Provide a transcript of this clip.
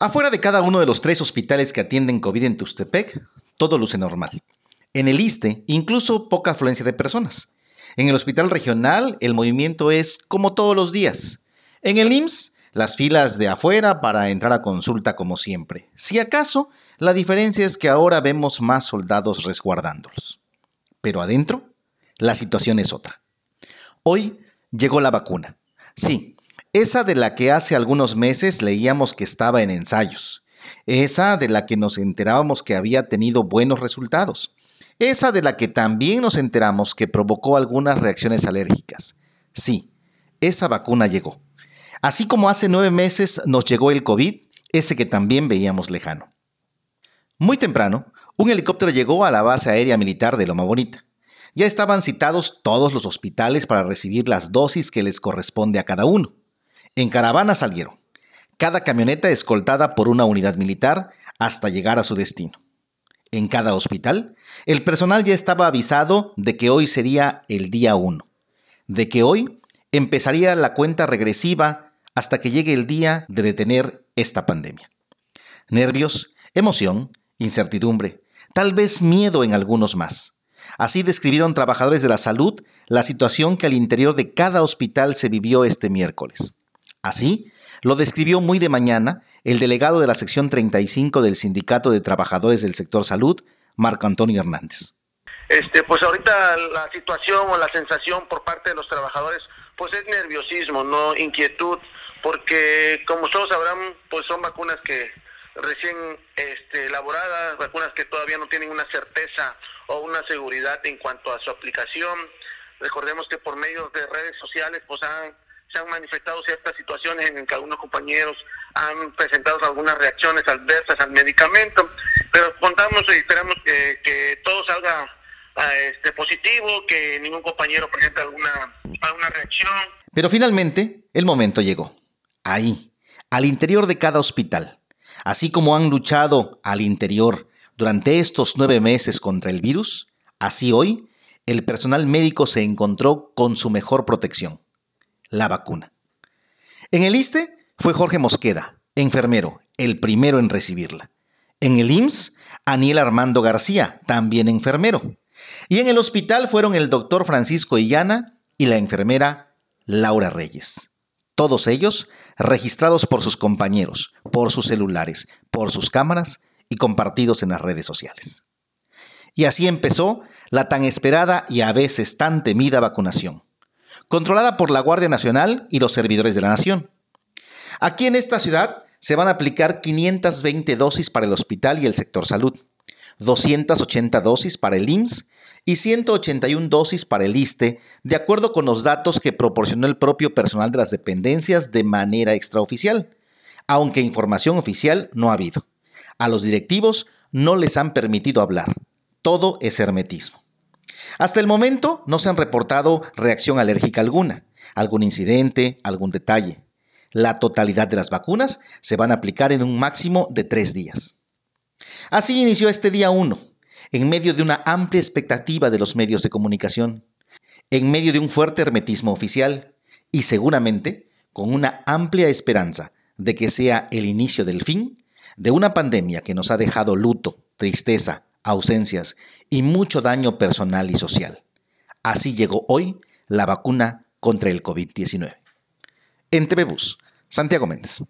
Afuera de cada uno de los tres hospitales que atienden COVID en Tustepec, todo luce normal. En el ISTE, incluso poca afluencia de personas. En el hospital regional, el movimiento es como todos los días. En el IMSS, las filas de afuera para entrar a consulta como siempre. Si acaso, la diferencia es que ahora vemos más soldados resguardándolos. Pero adentro, la situación es otra. Hoy llegó la vacuna. Sí, esa de la que hace algunos meses leíamos que estaba en ensayos. Esa de la que nos enterábamos que había tenido buenos resultados. Esa de la que también nos enteramos que provocó algunas reacciones alérgicas. Sí, esa vacuna llegó. Así como hace nueve meses nos llegó el COVID, ese que también veíamos lejano. Muy temprano, un helicóptero llegó a la base aérea militar de Loma Bonita. Ya estaban citados todos los hospitales para recibir las dosis que les corresponde a cada uno. En caravana salieron, cada camioneta escoltada por una unidad militar hasta llegar a su destino. En cada hospital, el personal ya estaba avisado de que hoy sería el día 1, de que hoy empezaría la cuenta regresiva hasta que llegue el día de detener esta pandemia. Nervios, emoción, incertidumbre, tal vez miedo en algunos más. Así describieron trabajadores de la salud la situación que al interior de cada hospital se vivió este miércoles. Así, lo describió muy de mañana el delegado de la sección 35 del Sindicato de Trabajadores del Sector Salud, Marco Antonio Hernández. Este, pues ahorita la situación o la sensación por parte de los trabajadores, pues es nerviosismo, no inquietud, porque como todos sabrán, pues son vacunas que recién este, elaboradas, vacunas que todavía no tienen una certeza o una seguridad en cuanto a su aplicación. Recordemos que por medio de redes sociales, pues han se han manifestado ciertas situaciones en que algunos compañeros han presentado algunas reacciones adversas al medicamento, pero contamos y esperamos que, todo salga ah, este, positivo, que ningún compañero presente alguna, alguna reacción. Pero finalmente el momento llegó, ahí, al interior de cada hospital, así como han luchado al interior durante estos nueve meses contra el virus, así hoy el personal médico se encontró con su mejor protección la vacuna. En el ISTE fue Jorge Mosqueda, enfermero, el primero en recibirla. En el IMSS, Aniel Armando García, también enfermero. Y en el hospital fueron el doctor Francisco Illana y la enfermera Laura Reyes. Todos ellos registrados por sus compañeros, por sus celulares, por sus cámaras y compartidos en las redes sociales. Y así empezó la tan esperada y a veces tan temida vacunación controlada por la Guardia Nacional y los servidores de la Nación. Aquí en esta ciudad se van a aplicar 520 dosis para el hospital y el sector salud, 280 dosis para el IMSS y 181 dosis para el ISTE, de acuerdo con los datos que proporcionó el propio personal de las dependencias de manera extraoficial, aunque información oficial no ha habido. A los directivos no les han permitido hablar. Todo es hermetismo. Hasta el momento no se han reportado reacción alérgica alguna, algún incidente, algún detalle. La totalidad de las vacunas se van a aplicar en un máximo de tres días. Así inició este día 1, en medio de una amplia expectativa de los medios de comunicación, en medio de un fuerte hermetismo oficial y seguramente con una amplia esperanza de que sea el inicio del fin de una pandemia que nos ha dejado luto, tristeza, ausencias y mucho daño personal y social. Así llegó hoy la vacuna contra el COVID-19. En Santiago Méndez.